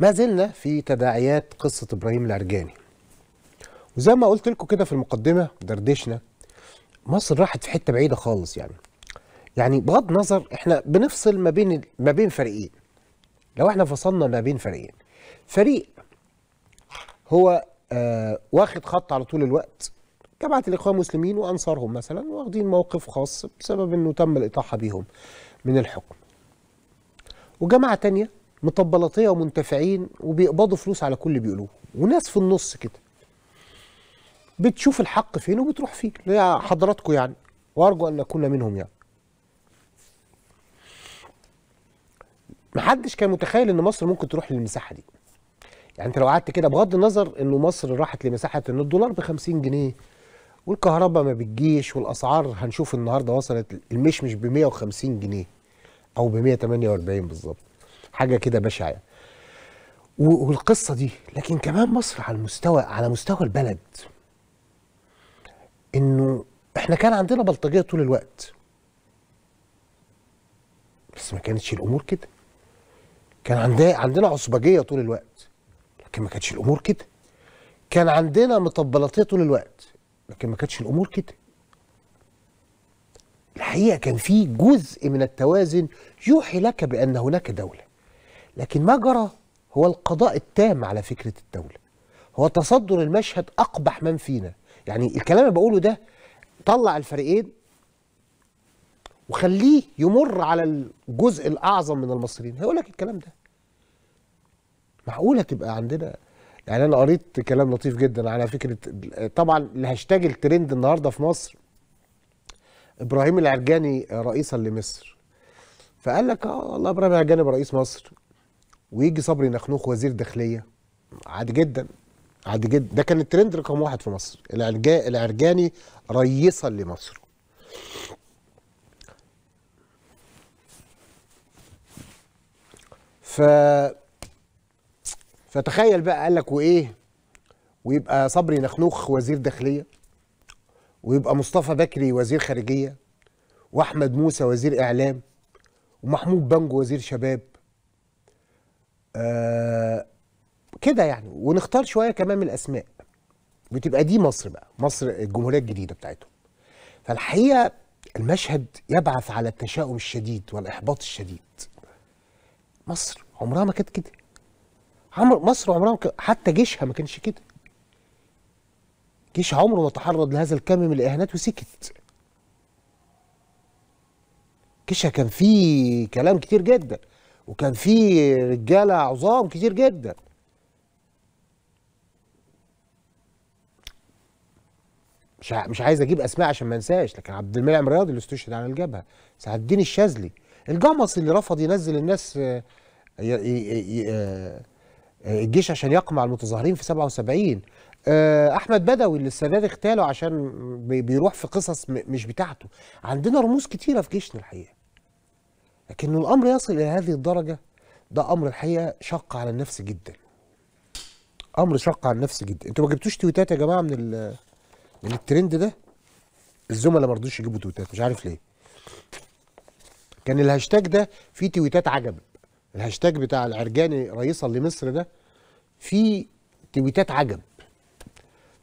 ما زلنا في تداعيات قصة إبراهيم العرجاني وزي ما قلت لكم كده في المقدمة دردشنا مصر راحت في حتة بعيدة خالص يعني يعني بغض النظر احنا بنفصل ما بين ما بين فريقين لو احنا فصلنا ما بين فريقين فريق هو آه واخد خط على طول الوقت جماعة الإخوان المسلمين وأنصارهم مثلا واخدين موقف خاص بسبب أنه تم الإطاحة بهم من الحكم وجماعة تانية مطبلطيه ومنتفعين وبيقبضوا فلوس على كل اللي بيقولوه وناس في النص كده بتشوف الحق فين وبتروح فيه يا حضراتكم يعني وارجو ان نكون منهم يعني محدش كان متخيل ان مصر ممكن تروح للمساحه دي يعني انت لو قعدت كده بغض النظر انه مصر راحت لمساحه ان الدولار ب 50 جنيه والكهرباء ما بتجيش والاسعار هنشوف النهارده وصلت المشمش ب 150 جنيه او ب 148 بالظبط حاجه كده بشعه والقصه دي لكن كمان مصر على المستوى على مستوى البلد انه احنا كان عندنا بلطجيه طول الوقت بس ما كانتش الامور كده كان عندنا عندنا عصبجيه طول الوقت لكن ما كانتش الامور كده كان عندنا مطبلاتيه طول الوقت لكن ما كانتش الامور كده الحقيقه كان في جزء من التوازن يوحي لك بان هناك دوله لكن ما جرى هو القضاء التام على فكرة الدولة هو تصدر المشهد أقبح من فينا يعني الكلام اللي بقوله ده طلع الفريقين وخليه يمر على الجزء الأعظم من المصريين هيقول لك الكلام ده معقولة تبقى عندنا يعني أنا قريت كلام لطيف جدا على فكرة طبعا الهاشتاج الترند النهاردة في مصر إبراهيم العرجاني رئيسا لمصر فقال لك اه والله ابراهيم العرجاني رئيس مصر ويجي صبري نخنوخ وزير داخليه عادي جدا عادي جدا ده كان الترند رقم واحد في مصر العرجاني ريصا لمصر ف فتخيل بقى قال لك وايه ويبقى صبري نخنوخ وزير داخليه ويبقى مصطفى بكري وزير خارجيه واحمد موسى وزير اعلام ومحمود بنجو وزير شباب آه، كده يعني ونختار شويه كمان من الاسماء بتبقى دي مصر بقى مصر الجمهوريه الجديده بتاعتهم فالحقيقه المشهد يبعث على التشاؤم الشديد والاحباط الشديد مصر عمرها ما كانت كده عمر مصر عمرها ما كده. حتى جيشها ما كانش كده جيش عمره ما تعرض لهذا الكم من الاهانات وسكت جيشها كان فيه كلام كتير جدا وكان في رجاله عظام كتير جدا مش مش عايز اجيب اسماء عشان ما انساش لكن عبد المنعم رياضي اللي استشهد على الجبهه سعد الدين الشاذلي الجمص اللي رفض ينزل الناس آه، آه، آه، الجيش عشان يقمع المتظاهرين في 77 احمد بدوي اللي السادات اغتاله عشان بيروح في قصص مش بتاعته عندنا رموز كتيره في جيشنا الحقيقه لكن الأمر يصل إلى هذه الدرجة ده أمر الحقيقة شق على النفس جدا أمر شق على النفس جدا أنتوا ما جبتوش تويتات يا جماعة من من الترند ده الزملاء ما رضوش يجيبوا تويتات مش عارف ليه كان الهاشتاج ده فيه تويتات عجب الهاشتاج بتاع العرجاني رئيسا لمصر ده فيه تويتات عجب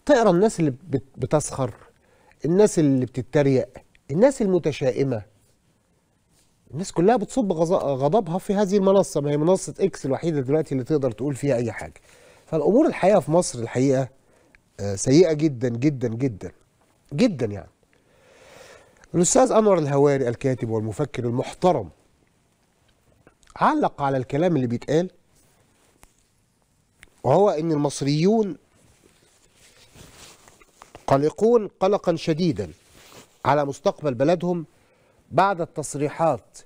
تقرا الناس اللي بتسخر الناس اللي بتتريق الناس المتشائمه الناس كلها بتصب غضبها في هذه المنصه ما هي منصه اكس الوحيده دلوقتي اللي تقدر تقول فيها اي حاجه فالامور الحقيقه في مصر الحقيقه آه، سيئه جدا جدا جدا جدا يعني الاستاذ انور الهواري الكاتب والمفكر المحترم علق على الكلام اللي بيتقال وهو ان المصريون قلقون قلقا شديدا على مستقبل بلدهم بعد التصريحات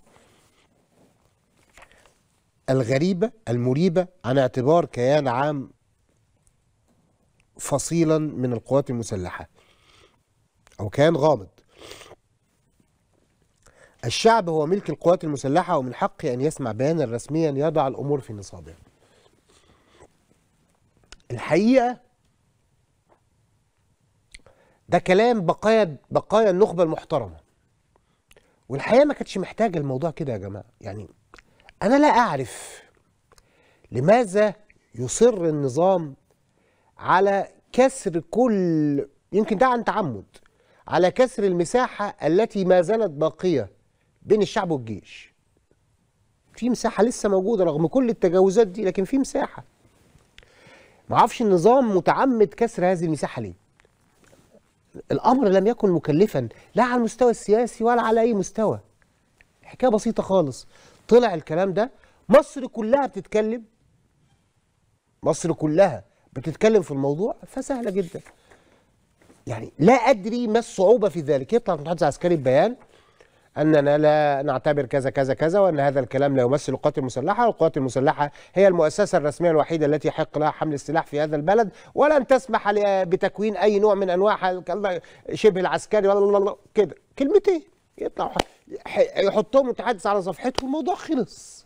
الغريبة المريبة عن اعتبار كيان عام فصيلا من القوات المسلحة أو كيان غامض الشعب هو ملك القوات المسلحة ومن حقه أن يسمع بيانا رسميا يضع الأمور في نصابها الحقيقة ده كلام بقايا بقايا النخبة المحترمة والحقيقه ما كانتش محتاجه الموضوع كده يا جماعه يعني انا لا اعرف لماذا يصر النظام على كسر كل يمكن ده عن تعمد على كسر المساحه التي ما زالت باقيه بين الشعب والجيش في مساحه لسه موجوده رغم كل التجاوزات دي لكن في مساحه معرفش النظام متعمد كسر هذه المساحه ليه الأمر لم يكن مكلفا لا على المستوى السياسي ولا على أي مستوى حكاية بسيطة خالص طلع الكلام ده مصر كلها بتتكلم مصر كلها بتتكلم في الموضوع فسهلة جدا يعني لا أدري ما الصعوبة في ذلك يطلع المتحدث العسكري ببيان أننا لا نعتبر كذا كذا كذا وأن هذا الكلام لا يمثل القوات المسلحة والقوات المسلحة هي المؤسسة الرسمية الوحيدة التي يحق لها حمل السلاح في هذا البلد ولن تسمح بتكوين أي نوع من أنواع شبه العسكري ولا كده كلمتين يطلعوا يحطهم متحدث على صفحته الموضوع خلص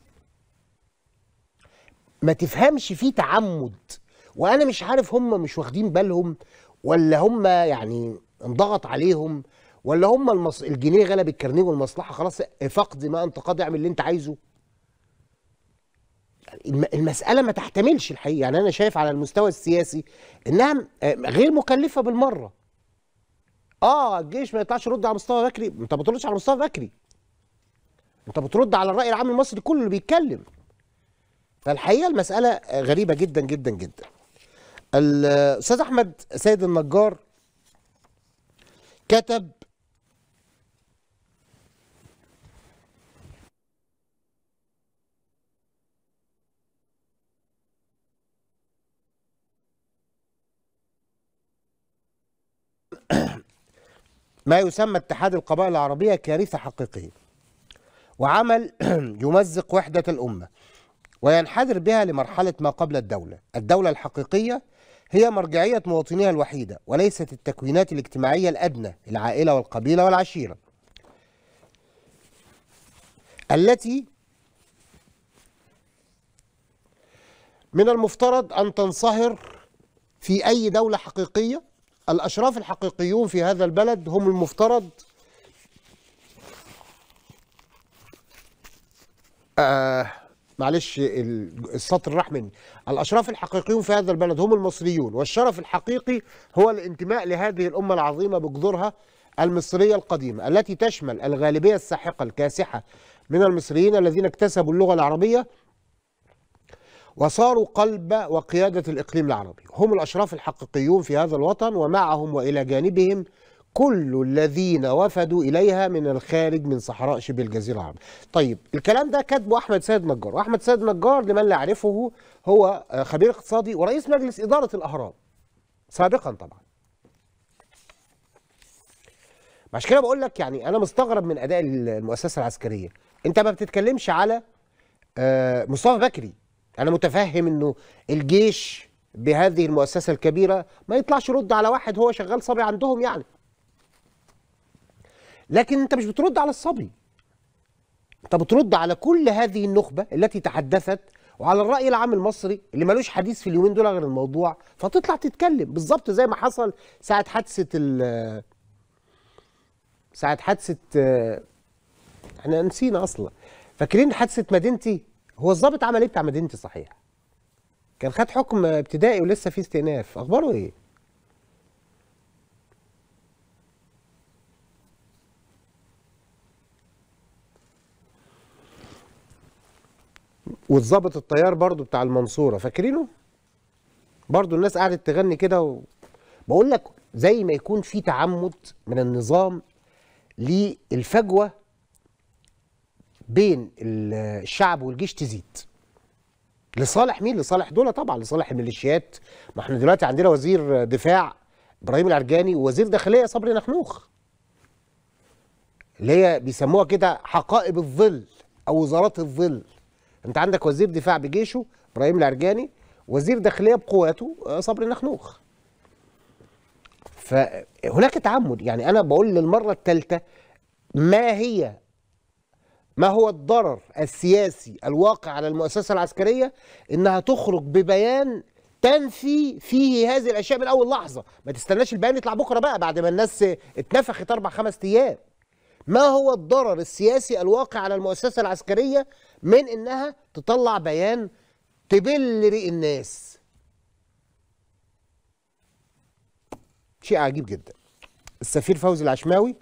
ما تفهمش في تعمد وانا مش عارف هم مش واخدين بالهم ولا هم يعني انضغط عليهم ولا هم المص... الجنيه غلب الكرنيه والمصلحه خلاص فقد ما انت قاضي اعمل اللي انت عايزه المسألة ما تحتملش الحقيقة يعني أنا شايف على المستوى السياسي إنها غير مكلفة بالمرة آه الجيش ما يطلعش يرد على مصطفى بكري أنت ما بتردش على مصطفى بكري أنت بترد على الرأي العام المصري كله اللي بيتكلم فالحقيقة المسألة غريبة جدا جدا جدا الأستاذ أحمد سيد النجار كتب ما يسمى اتحاد القبائل العربية كارثة حقيقية وعمل يمزق وحدة الأمة وينحدر بها لمرحلة ما قبل الدولة الدولة الحقيقية هي مرجعية مواطنيها الوحيدة وليست التكوينات الاجتماعية الأدنى العائلة والقبيلة والعشيرة التي من المفترض أن تنصهر في أي دولة حقيقية الأشراف الحقيقيون في هذا البلد هم المفترض آه معلش السطر راح مني الأشراف الحقيقيون في هذا البلد هم المصريون والشرف الحقيقي هو الانتماء لهذه الأمة العظيمة بجذورها المصرية القديمة التي تشمل الغالبية الساحقة الكاسحة من المصريين الذين اكتسبوا اللغة العربية وصاروا قلب وقيادة الإقليم العربي هم الأشراف الحقيقيون في هذا الوطن ومعهم وإلى جانبهم كل الذين وفدوا إليها من الخارج من صحراء شبه الجزيرة العربية طيب الكلام ده كاتبه أحمد سيد نجار وأحمد سيد نجار لمن لا يعرفه هو آه، خبير اقتصادي ورئيس مجلس إدارة الأهرام سابقا طبعا عشان كده بقول لك يعني انا مستغرب من اداء المؤسسه العسكريه انت ما بتتكلمش على آه، مصطفى بكري انا متفهم انه الجيش بهذه المؤسسه الكبيره ما يطلعش يرد على واحد هو شغال صبي عندهم يعني لكن انت مش بترد على الصبي انت بترد على كل هذه النخبه التي تحدثت وعلى الراي العام المصري اللي ملوش حديث في اليومين دول غير الموضوع فتطلع تتكلم بالظبط زي ما حصل ساعه حادثه ال ساعه حادثه احنا آه، نسينا اصلا فاكرين حادثه مدينتي هو الضابط عمل ايه بتاع مدينتي صحيح كان خد حكم ابتدائي ولسه في استئناف اخباره ايه والظابط الطيار برضو بتاع المنصوره فاكرينه برضو الناس قعدت تغني كده و... بقول لك زي ما يكون في تعمد من النظام للفجوه بين الشعب والجيش تزيد لصالح مين لصالح دول طبعا لصالح الميليشيات ما احنا دلوقتي عندنا وزير دفاع ابراهيم العرجاني ووزير داخليه صبري نخنوخ اللي هي بيسموها كده حقائب الظل او وزارات الظل انت عندك وزير دفاع بجيشه ابراهيم العرجاني وزير داخليه بقواته صبري نخنوخ فهناك تعمد يعني انا بقول للمره الثالثه ما هي ما هو الضرر السياسي الواقع على المؤسسة العسكرية إنها تخرج ببيان تنفي فيه هذه الأشياء من أول لحظة ما تستناش البيان يطلع بكرة بقى بعد ما الناس اتنفخت أربع خمس أيام ما هو الضرر السياسي الواقع على المؤسسة العسكرية من إنها تطلع بيان تبل ريق الناس شيء عجيب جدا السفير فوزي العشماوي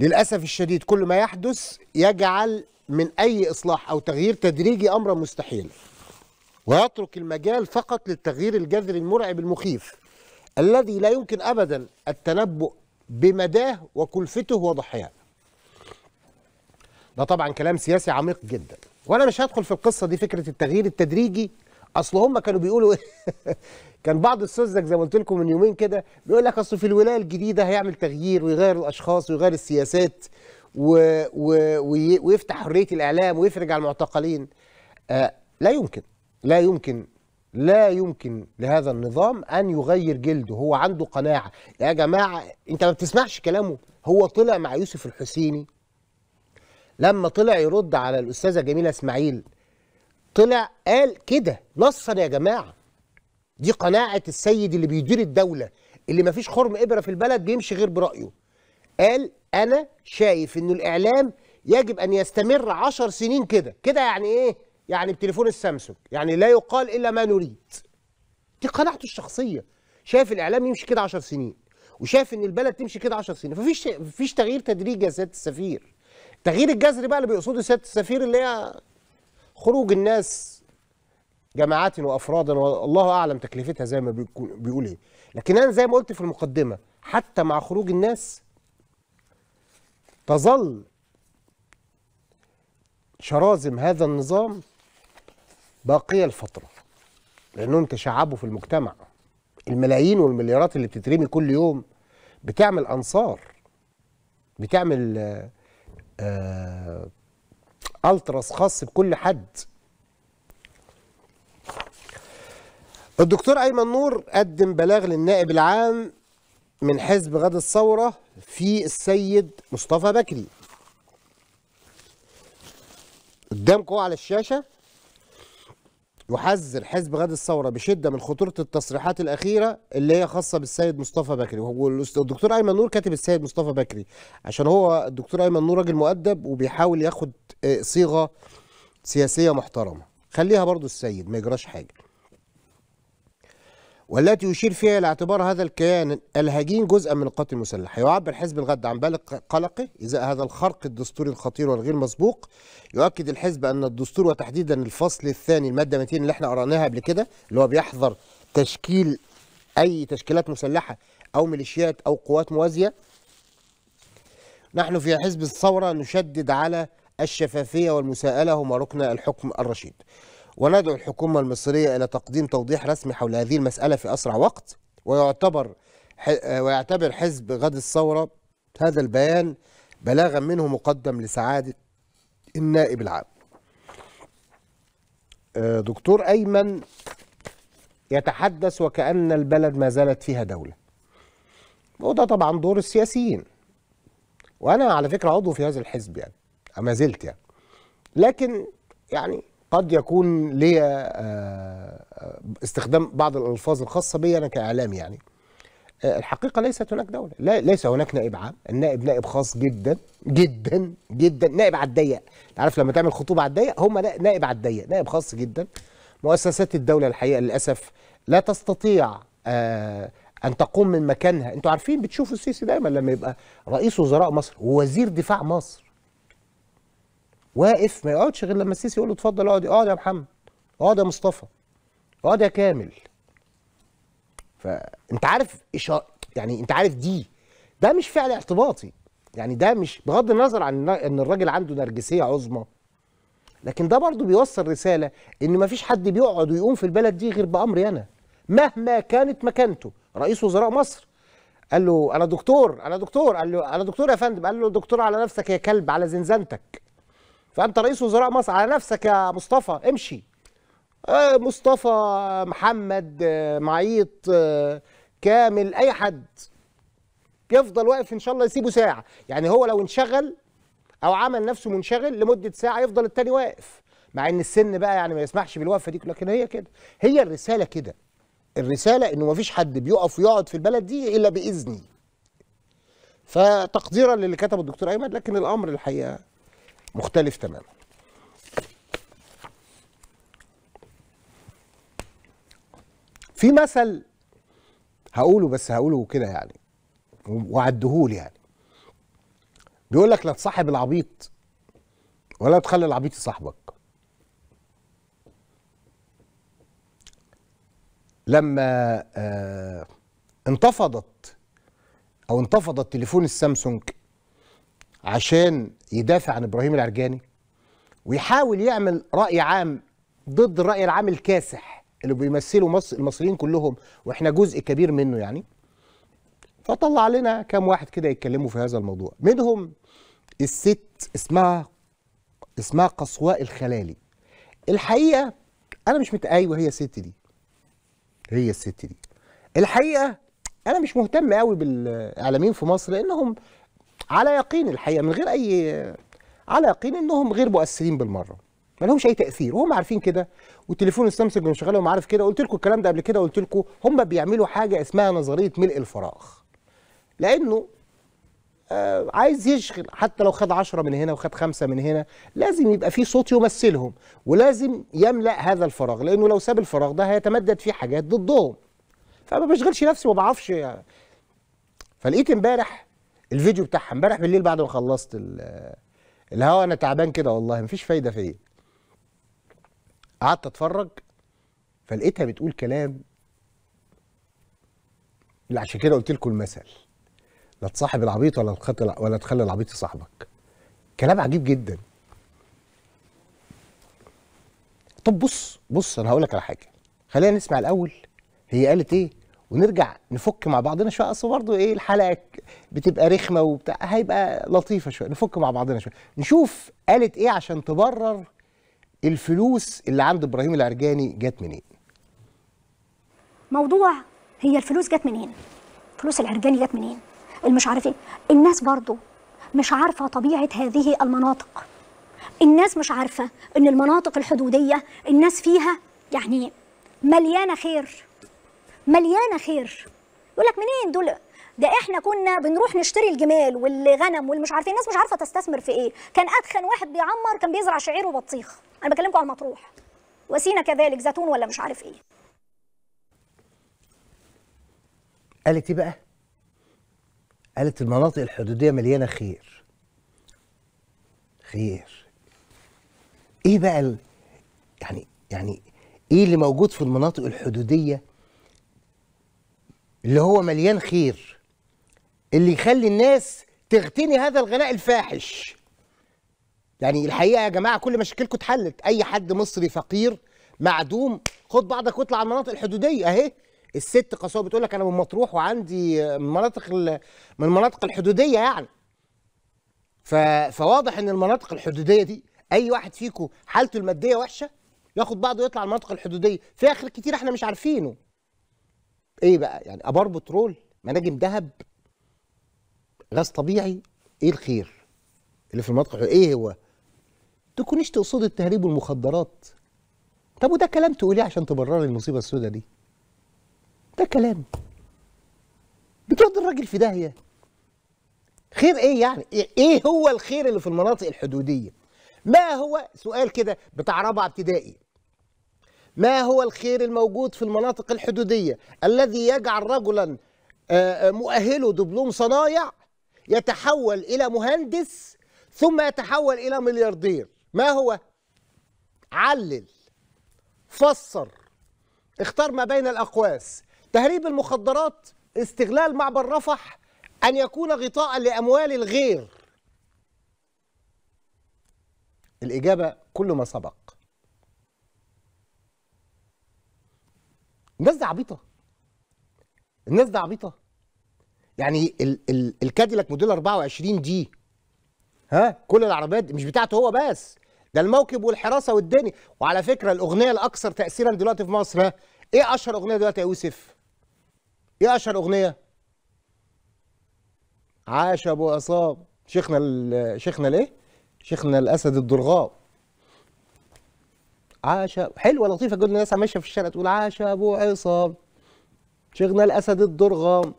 للأسف الشديد كل ما يحدث يجعل من أي إصلاح أو تغيير تدريجي أمرا مستحيلا ويترك المجال فقط للتغيير الجذري المرعب المخيف الذي لا يمكن أبدا التنبؤ بمداه وكلفته وضحاياه ده طبعا كلام سياسي عميق جدا وانا مش هدخل في القصه دي فكره التغيير التدريجي اصل هم كانوا بيقولوا إيه؟ كان بعض السذج زي ما قلت لكم من يومين كده بيقول لك اصل في الولايه الجديده هيعمل تغيير ويغير الاشخاص ويغير السياسات و... و... وي... ويفتح حريه الاعلام ويفرج على المعتقلين آه لا يمكن لا يمكن لا يمكن لهذا النظام ان يغير جلده هو عنده قناعه يا جماعه انت ما بتسمعش كلامه هو طلع مع يوسف الحسيني لما طلع يرد على الاستاذه جميله اسماعيل طلع قال كده نصا يا جماعه دي قناعه السيد اللي بيدير الدوله اللي ما فيش خرم ابره في البلد بيمشي غير برايه قال انا شايف انه الاعلام يجب ان يستمر عشر سنين كده كده يعني ايه يعني بتليفون السامسونج يعني لا يقال الا ما نريد دي قناعته الشخصيه شايف الاعلام يمشي كده عشر سنين وشايف ان البلد تمشي كده 10 سنين مفيش فيش تغيير تدريجي يا سياده السفير تغيير الجذري بقى اللي بيقصده سياده السفير اللي هي خروج الناس جماعات وافرادا والله اعلم تكلفتها زي ما بيقول ايه لكن انا زي ما قلت في المقدمه حتى مع خروج الناس تظل شرازم هذا النظام باقيه الفتره لانهم تشعبوا في المجتمع الملايين والمليارات اللي بتترمي كل يوم بتعمل انصار بتعمل آه, آه، التراس خاص بكل حد الدكتور ايمن نور قدم بلاغ للنائب العام من حزب غد الثوره في السيد مصطفى بكري قدامكم على الشاشه يحذر حزب غد الثورة بشدة من خطورة التصريحات الأخيرة اللي هي خاصة بالسيد مصطفى بكري والدكتور أيمن نور كاتب السيد مصطفى بكري عشان هو الدكتور أيمن نور راجل مؤدب وبيحاول ياخد آه، صيغة سياسية محترمة خليها برضو السيد ما يجراش حاجة والتي يشير فيها إلى اعتبار هذا الكيان الهجين جزءا من القوات المسلحة يعبر حزب الغد عن بالغ قلقه إزاء هذا الخرق الدستوري الخطير والغير مسبوق يؤكد الحزب أن الدستور وتحديدا الفصل الثاني المادة 200 اللي احنا قرأناها قبل كده اللي هو بيحظر تشكيل أي تشكيلات مسلحة أو ميليشيات أو قوات موازية نحن في حزب الثورة نشدد على الشفافية والمساءلة هما ركن الحكم الرشيد وندعو الحكومة المصرية إلى تقديم توضيح رسمي حول هذه المسألة في أسرع وقت ويعتبر ويعتبر حزب غد الثورة هذا البيان بلاغا منه مقدم لسعادة النائب العام آه، دكتور أيمن يتحدث وكأن البلد ما زالت فيها دولة وده طبعا دور السياسيين وأنا على فكرة عضو في هذا الحزب يعني ما زلت يعني لكن يعني قد يكون لي آه، آه، استخدام بعض الالفاظ الخاصه بي انا كاعلام يعني آه، الحقيقه ليست هناك دوله لا ليس هناك نائب عام النائب نائب خاص جدا جدا جدا نائب على الضيق عارف لما تعمل خطوبه على الضيق هم نائب على الضيق نائب خاص جدا مؤسسات الدوله الحقيقه للاسف لا تستطيع ان تقوم من مكانها انتوا عارفين بتشوفوا السيسي دايما لما يبقى رئيس وزراء مصر ووزير دفاع مصر واقف ما يقعدش غير لما السيسي يقول له اتفضل اقعد اقعد يا محمد اقعد يا مصطفى اقعد يا كامل فانت عارف إشا... يعني انت عارف دي ده مش فعل اعتباطي يعني ده مش بغض النظر عن ان الراجل عنده نرجسيه عظمى لكن ده برضه بيوصل رساله ان ما فيش حد بيقعد ويقوم في البلد دي غير بامري انا مهما كانت مكانته رئيس وزراء مصر قال له انا دكتور انا دكتور قال له انا دكتور يا فندم قال له دكتور على نفسك يا كلب على زنزانتك فانت رئيس وزراء مصر على نفسك يا مصطفى امشي آه، مصطفى آه، محمد آه، معيط كامل اي حد يفضل واقف ان شاء الله يسيبه ساعه يعني هو لو انشغل او عمل نفسه منشغل لمده ساعه يفضل التاني واقف مع ان السن بقى يعني ما يسمحش بالوقفه دي لكن هي كده هي الرساله كده الرساله انه ما فيش حد بيقف ويقعد في البلد دي الا باذني فتقديرا للي كتبه الدكتور ايمن لكن الامر الحقيقه مختلف تماما في مثل هقوله بس هقوله كده يعني وعدهولي يعني بيقول لك لا تصاحب العبيط ولا تخلي العبيط يصاحبك لما آه، انتفضت او انتفض تليفون السامسونج عشان يدافع عن ابراهيم العرجاني ويحاول يعمل راي عام ضد الراي العام الكاسح اللي بيمثله مصر المصريين كلهم واحنا جزء كبير منه يعني فطلع لنا كام واحد كده يتكلموا في هذا الموضوع منهم الست اسمها اسمها قصواء الخلالي الحقيقه انا مش مت ايوه هي الست دي هي الست دي الحقيقه انا مش مهتم قوي بالاعلاميين في مصر لانهم على يقين الحقيقه من غير اي على يقين انهم غير مؤثرين بالمره ما لهمش اي تاثير وهم عارفين كده والتليفون السامسونج مشغله وهم عارف كده قلت لكم الكلام ده قبل كده قلت لكم هم بيعملوا حاجه اسمها نظريه ملء الفراغ لانه آه، عايز يشغل حتى لو خد عشرة من هنا وخد خمسة من هنا لازم يبقى في صوت يمثلهم ولازم يملأ هذا الفراغ لأنه لو ساب الفراغ ده هيتمدد فيه حاجات ضدهم فما بشغلش نفسي ما بعرفش يعني. فلقيت امبارح الفيديو بتاعها امبارح بالليل بعد ما خلصت الهوا انا تعبان كده والله مفيش فايده فيا قعدت اتفرج فلقيتها بتقول كلام اللي عشان كده قلت لكم المثل لا تصاحب العبيط ولا تخلي ولا تخلي العبيط يصاحبك كلام عجيب جدا طب بص بص انا هقول لك على حاجه خلينا نسمع الاول هي قالت ايه ونرجع نفك مع بعضنا شويه اصل برضه ايه الحلقه بتبقى رخمه وبتاع هيبقى لطيفه شويه نفك مع بعضنا شويه نشوف قالت ايه عشان تبرر الفلوس اللي عند ابراهيم العرجاني جت منين موضوع هي الفلوس جت منين فلوس العرجاني جت منين مش عارف ايه الناس برضه مش عارفه طبيعه هذه المناطق الناس مش عارفه ان المناطق الحدوديه الناس فيها يعني مليانه خير مليانه خير يقول لك منين دول ده احنا كنا بنروح نشتري الجمال والغنم والمش عارفين إيه. الناس مش عارفه تستثمر في ايه كان اتخن واحد بيعمر كان بيزرع شعير وبطيخ انا بكلمكم على المطروح وسينا كذلك زيتون ولا مش عارف ايه قالت ايه بقى قالت المناطق الحدوديه مليانه خير خير ايه بقى ال... يعني يعني ايه اللي موجود في المناطق الحدوديه اللي هو مليان خير اللي يخلي الناس تغتني هذا الغناء الفاحش يعني الحقيقه يا جماعه كل مشاكلكم اتحلت اي حد مصري فقير معدوم خد بعضك واطلع على المناطق الحدوديه اهي الست قصوى بتقول لك انا من مطروح وعندي من مناطق من المناطق الحدوديه يعني ف... فواضح ان المناطق الحدوديه دي اي واحد فيكم حالته الماديه وحشه ياخد بعضه ويطلع على المناطق الحدوديه في اخر كتير احنا مش عارفينه ايه بقى يعني ابار بترول مناجم ذهب غاز طبيعي ايه الخير اللي في المطرح ايه هو تكونيش تقصد التهريب والمخدرات طب وده كلام تقوليه عشان تبرر المصيبه السوداء دي ده كلام بترد الراجل في داهيه خير ايه يعني ايه هو الخير اللي في المناطق الحدوديه ما هو سؤال كده بتاع رابعه ابتدائي ما هو الخير الموجود في المناطق الحدودية الذي يجعل رجلا آه، آه، مؤهله دبلوم صنايع يتحول إلى مهندس ثم يتحول إلى ملياردير ما هو؟ علل فسر اختار ما بين الأقواس تهريب المخدرات استغلال معبر رفح أن يكون غطاء لأموال الغير الإجابة كل ما سبق الناس دي عبيطه الناس دي عبيطه يعني ال ال الكاديلاك موديل 24 دي ها كل العربيات دي مش بتاعته هو بس ده الموكب والحراسه والدنيا وعلى فكره الاغنيه الاكثر تاثيرا دلوقتي في مصر ها ايه اشهر اغنيه دلوقتي يا يوسف؟ ايه اشهر اغنيه؟ عاش ابو عصام شيخنا شيخنا الايه؟ شيخنا الاسد الضرغام عاش حلوه لطيفه جدا الناس ماشيه في الشارع تقول عاش ابو عصام شيخنا الاسد الضرغام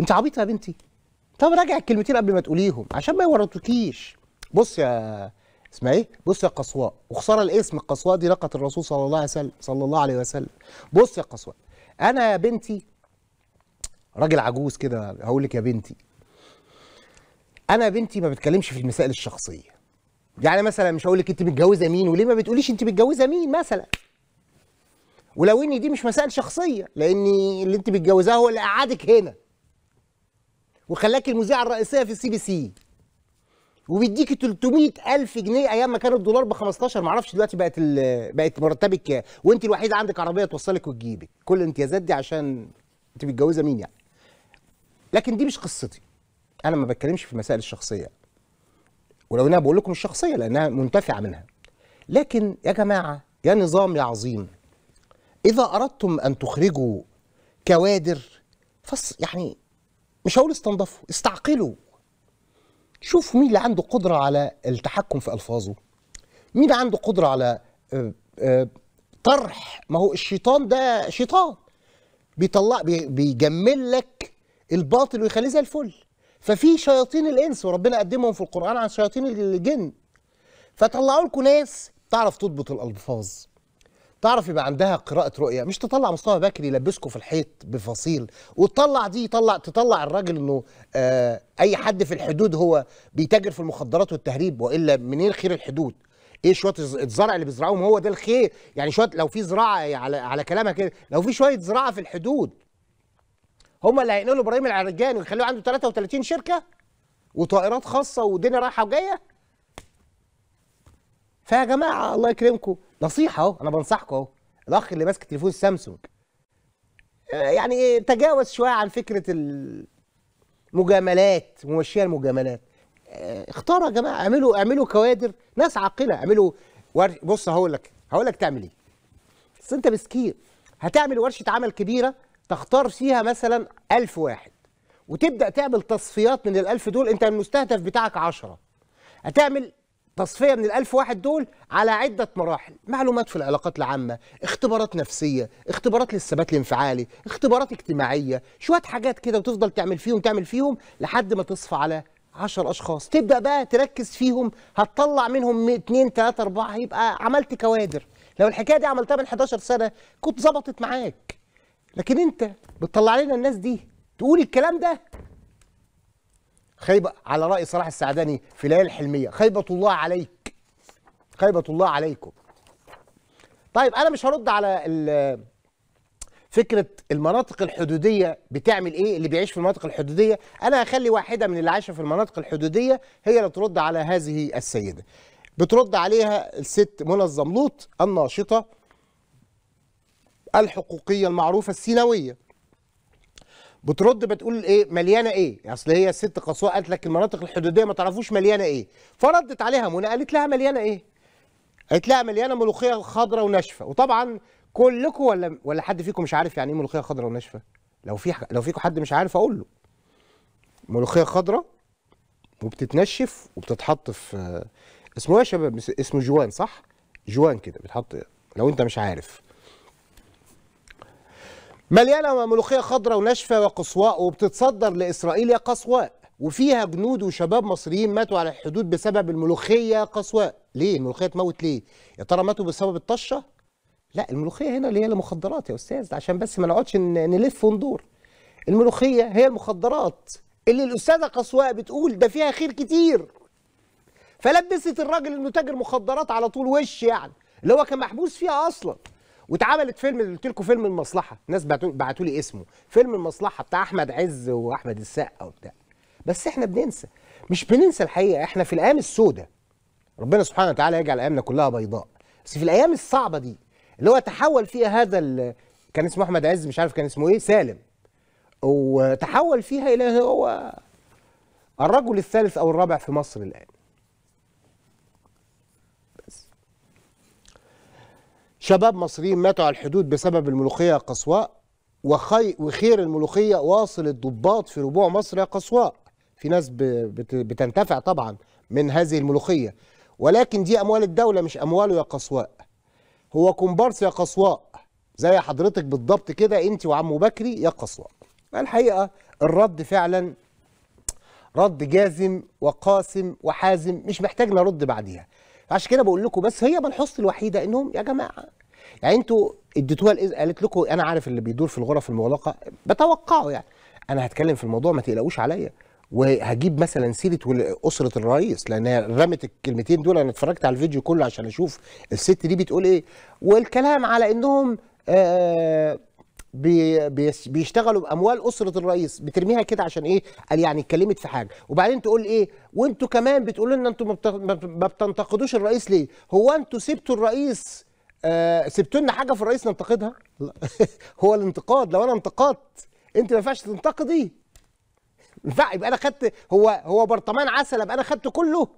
انت عبيطه يا بنتي طب راجع الكلمتين قبل ما تقوليهم عشان ما يورطوكيش بص يا اسمها ايه بص يا قصواء وخساره الاسم القصواء دي لقت الرسول صلى الله عليه وسلم صلى الله عليه وسلم بص يا قصواء انا يا بنتي راجل عجوز كده هقول لك يا بنتي انا بنتي ما بتكلمش في المسائل الشخصيه يعني مثلا مش هقول لك انت متجوزه مين وليه ما بتقوليش انت متجوزه مين مثلا ولو اني دي مش مسائل شخصيه لان اللي انت متجوزاه هو اللي قعدك هنا وخلاك المذيعه الرئيسيه في السي بي سي وبيديكي 300 الف جنيه ايام ما كان الدولار ب 15 ما اعرفش دلوقتي بقت بقت مرتبك كام وانت الوحيده عندك عربيه توصلك وتجيبك كل الامتيازات دي عشان انت متجوزه مين يعني لكن دي مش قصتي انا ما بتكلمش في المسائل الشخصيه ولو انا بقول لكم الشخصيه لانها منتفعه منها لكن يا جماعه يا نظام يا عظيم اذا اردتم ان تخرجوا كوادر فص يعني مش هقول استنضفوا استعقلوا شوفوا مين اللي عنده قدره على التحكم في الفاظه مين عنده قدره على آه، آه، طرح ما هو الشيطان ده شيطان بيطلع بيجمل لك الباطل ويخليه زي الفل ففي شياطين الانس وربنا قدمهم في القران عن شياطين الجن فطلعوا لكم ناس تعرف تضبط الالفاظ تعرف يبقى عندها قراءة رؤية مش تطلع مصطفى بكر يلبسكم في الحيط بفصيل وتطلع دي تطلع تطلع الراجل انه آه اي حد في الحدود هو بيتاجر في المخدرات والتهريب والا منين خير الحدود ايه شويه الزرع اللي بيزرعوهم هو ده الخير يعني شويه لو في زراعه على على كلامها كده لو في شويه زراعه في الحدود هم اللي هينقلوا ابراهيم العرجاني ويخلوه عنده 33 شركه وطائرات خاصه ودنيا رايحه وجايه فيا جماعه الله يكرمكم نصيحه اهو انا بنصحكم اهو الاخ اللي ماسك تليفون سامسونج آه، يعني تجاوز شويه عن فكره المجاملات ومشيها المجاملات آه، اختاروا يا جماعه اعملوا اعملوا كوادر ناس عاقله اعملوا ور... بص هقول لك هقول لك تعمل ايه بس انت مسكين هتعمل ورشه عمل كبيره تختار فيها مثلا ألف واحد وتبدأ تعمل تصفيات من الألف دول أنت المستهدف بتاعك عشرة هتعمل تصفية من الألف واحد دول على عدة مراحل معلومات في العلاقات العامة اختبارات نفسية اختبارات للثبات الانفعالي اختبارات اجتماعية شوية حاجات كده وتفضل تعمل فيهم تعمل فيهم لحد ما تصفى على 10 أشخاص تبدأ بقى تركز فيهم هتطلع منهم اتنين تلاتة أربعة هيبقى عملت كوادر لو الحكاية دي عملتها من 11 سنة كنت ظبطت معاك لكن انت بتطلع لنا الناس دي تقول الكلام ده خيبة على رأي صلاح السعداني في ليالي الحلمية خيبة الله عليك خيبة الله عليكم طيب أنا مش هرد على فكرة المناطق الحدودية بتعمل إيه اللي بيعيش في المناطق الحدودية أنا هخلي واحدة من اللي عايشة في المناطق الحدودية هي اللي ترد على هذه السيدة بترد عليها الست منى الزملوط الناشطة الحقوقيه المعروفه السيناويه بترد بتقول ايه مليانه ايه اصل هي الست قصوى قالت لك المناطق الحدوديه ما تعرفوش مليانه ايه فردت عليها منى قالت لها مليانه ايه قالت لها مليانه ملوخيه خضراء وناشفه وطبعا كلكم ولا ولا حد فيكم مش عارف يعني ايه ملوخيه خضراء وناشفه لو في لو فيكم حد مش عارف اقول له ملوخيه خضراء وبتتنشف وبتتحط في اسمه ايه يا شباب اسمه جوان صح جوان كده بيتحط لو انت مش عارف مليانه ملوخيه خضراء وناشفه وقصواء وبتتصدر لاسرائيل يا قصواء وفيها جنود وشباب مصريين ماتوا على الحدود بسبب الملوخيه قصواء ليه الملوخيه تموت ليه يا ترى ماتوا بسبب الطشه لا الملوخيه هنا اللي هي المخدرات يا استاذ عشان بس ما نقعدش نلف وندور الملوخيه هي المخدرات اللي الاستاذه قصواء بتقول ده فيها خير كتير فلبست الراجل انه تاجر مخدرات على طول وش يعني اللي هو كان محبوس فيها اصلا واتعملت فيلم قلت لكم فيلم المصلحه ناس بعتوا لي اسمه فيلم المصلحه بتاع احمد عز واحمد السقا وبتاع بس احنا بننسى مش بننسى الحقيقه احنا في الايام السوداء ربنا سبحانه وتعالى يجعل ايامنا كلها بيضاء بس في الايام الصعبه دي اللي هو تحول فيها هذا ال... كان اسمه احمد عز مش عارف كان اسمه ايه سالم وتحول فيها الى هو الرجل الثالث او الرابع في مصر الان شباب مصريين ماتوا على الحدود بسبب الملوخية يا قصواء وخي وخير الملوخية واصل الضباط في ربوع مصر يا قصواء في ناس بتنتفع طبعا من هذه الملوخية ولكن دي أموال الدولة مش أمواله يا قصواء هو كومبارس يا قصواء زي حضرتك بالضبط كده أنت وعمو بكري يا قصواء الحقيقة الرد فعلا رد جازم وقاسم وحازم مش محتاج نرد بعديها عشان كده بقول لكم بس هي ملحوظتي الوحيده انهم يا جماعه يعني انتوا اديتوها قالت لكم انا عارف اللي بيدور في الغرف المغلقه بتوقعه يعني انا هتكلم في الموضوع ما تقلقوش عليا وهجيب مثلا سيره اسره الرئيس لان رمت الكلمتين دول انا اتفرجت على الفيديو كله عشان اشوف الست دي بتقول ايه والكلام على انهم آه بيشتغلوا باموال اسره الرئيس بترميها كده عشان ايه قال يعني اتكلمت في حاجه وبعدين تقول ايه وانتوا كمان بتقولوا لنا انتوا ما بتنتقدوش الرئيس ليه هو انتوا سبتوا الرئيس آه سبتوا لنا حاجه في الرئيس ننتقدها هو الانتقاد لو انا انتقدت انت ما ينفعش تنتقدي ينفع يبقى انا خدت هو هو برطمان عسل يبقى انا خدته كله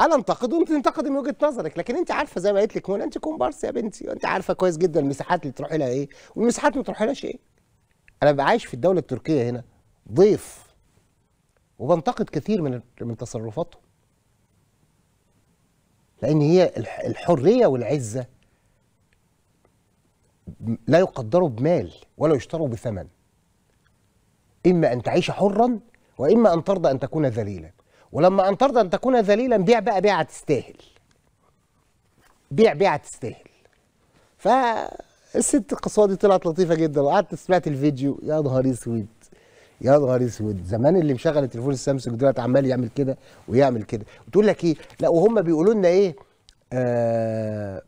انا انتقد وانت تنتقد من وجهه نظرك لكن انت عارفه زي ما قلت لك منى انت كومبارس يا بنتي وانت عارفه كويس جدا المساحات اللي تروحي لها ايه والمساحات ما لهاش ايه انا ببقى عايش في الدوله التركيه هنا ضيف وبنتقد كثير من من تصرفاته لان هي الحريه والعزه لا يقدروا بمال ولا يشتروا بثمن اما ان تعيش حرا واما ان ترضى ان تكون ذليلا ولما أن ترضى أن تكون ذليلا بيع بقى بيعة تستاهل بيع بيعة تستاهل فالست القصوى طلعت لطيفة جدا وقعدت سمعت الفيديو يا نهار اسود يا نهار اسود زمان اللي مشغل التليفون السامسونج دلوقتي عمال يعمل كده ويعمل كده وتقول لك ايه لا وهم بيقولوا لنا ايه آه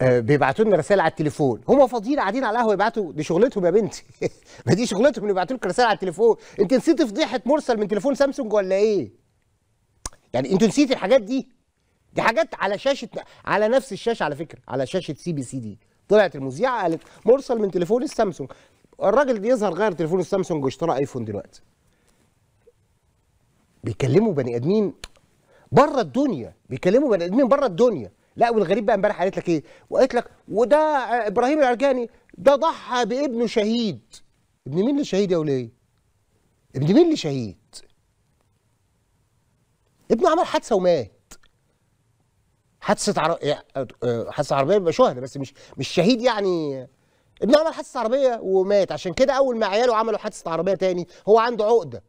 آه، بيبعتوا لنا رسائل على التليفون هم فاضيين قاعدين على القهوه يبعتوا دي شغلتهم يا بنتي ما دي شغلتهم يبعتوا لك رسائل على التليفون انت نسيت فضيحه مرسل من تليفون سامسونج ولا ايه يعني انتوا نسيت الحاجات دي دي حاجات على شاشه على نفس الشاشه على فكره على شاشه سي بي سي دي طلعت المذيعه قالت مرسل من تليفون السامسونج الراجل ده يظهر غير تليفون السامسونج واشترى ايفون دلوقتي بيكلموا بني ادمين بره الدنيا بيكلموا بني ادمين بره الدنيا لا والغريب بقى امبارح قالت لك ايه وقالت لك وده ابراهيم العرجاني ده ضحى بابنه شهيد ابن مين اللي شهيد يا وليه ابن مين اللي شهيد ابنه عمل حادثه ومات حادثه عر... حادثه عربيه بيبقى شهداء بس مش مش شهيد يعني ابنه عمل حادثه عربيه ومات عشان كده اول ما عياله عملوا حادثه عربيه تاني هو عنده عقده